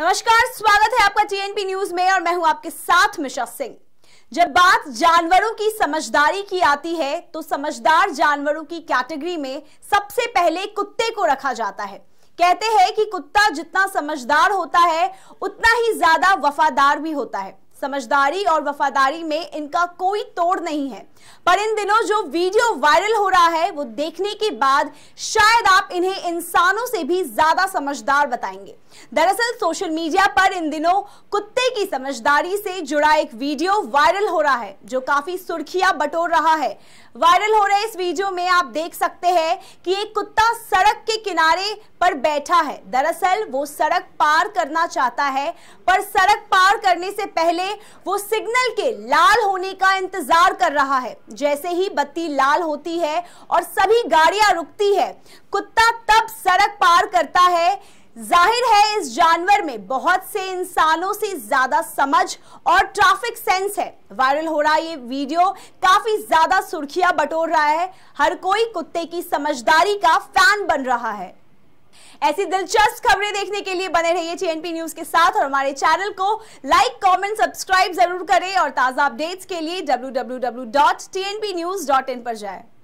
नमस्कार स्वागत है आपका टीएनपी न्यूज में और मैं हूं आपके साथ मिशा सिंह जब बात जानवरों की समझदारी की आती है तो समझदार जानवरों की कैटेगरी में सबसे पहले कुत्ते को रखा जाता है कहते हैं कि कुत्ता जितना समझदार होता है उतना ही ज्यादा वफादार भी होता है समझदारी और वफादारी में इनका कोई तोड़ नहीं है पर इन दिनों जो वीडियो वायरल हो रहा है वो देखने के बाद शायद आप इन्हें इंसानों से भी ज्यादा समझदार बताएंगे दरअसल सोशल मीडिया पर इन दिनों कुत्ते की समझदारी से जुड़ा एक वीडियो वायरल हो रहा है जो काफी सुर्खियां बटोर रहा है वायरल हो रहे इस वीडियो में आप देख सकते हैं कि एक कुत्ता सड़क के किनारे पर बैठा है दरअसल वो सड़क पार करना चाहता है पर सड़क पार करने से पहले वो सिग्नल के लाल होने का इंतजार कर रहा है जैसे ही बत्ती लाल होती है और सभी गाड़ियां रुकती है कुत्ता तब सड़क पार करता है जाहिर है इस जानवर में बहुत से इंसानों से ज्यादा समझ और ट्रैफिक सेंस है वायरल हो रहा ये वीडियो काफी ज्यादा सुर्खियां बटोर रहा है हर कोई कुत्ते की समझदारी का फैन बन रहा है ऐसी दिलचस्प खबरें देखने के लिए बने रहिए टीएनपी न्यूज के साथ और हमारे चैनल को लाइक कमेंट सब्सक्राइब जरूर करें और ताजा अपडेट्स के लिए डब्ल्यू पर जाए